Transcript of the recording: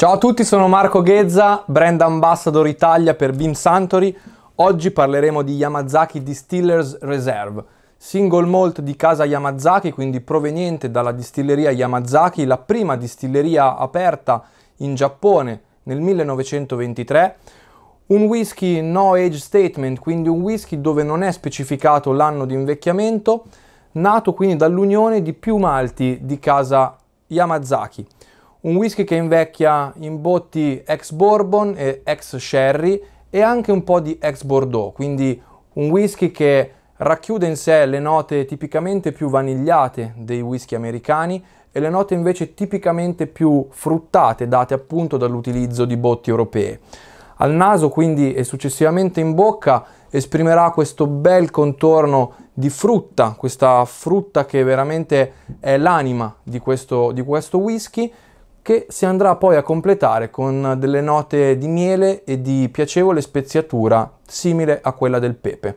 Ciao a tutti, sono Marco Ghezza, brand ambassador Italia per Beam Santori. Oggi parleremo di Yamazaki Distillers Reserve, single malt di casa Yamazaki, quindi proveniente dalla distilleria Yamazaki, la prima distilleria aperta in Giappone nel 1923. Un whisky no age statement, quindi un whisky dove non è specificato l'anno di invecchiamento, nato quindi dall'unione di più malti di casa Yamazaki un whisky che invecchia in botti ex bourbon e ex sherry e anche un po' di ex bordeaux, quindi un whisky che racchiude in sé le note tipicamente più vanigliate dei whisky americani e le note invece tipicamente più fruttate date appunto dall'utilizzo di botti europee. Al naso quindi e successivamente in bocca esprimerà questo bel contorno di frutta, questa frutta che veramente è l'anima di questo, di questo whisky che si andrà poi a completare con delle note di miele e di piacevole speziatura simile a quella del pepe.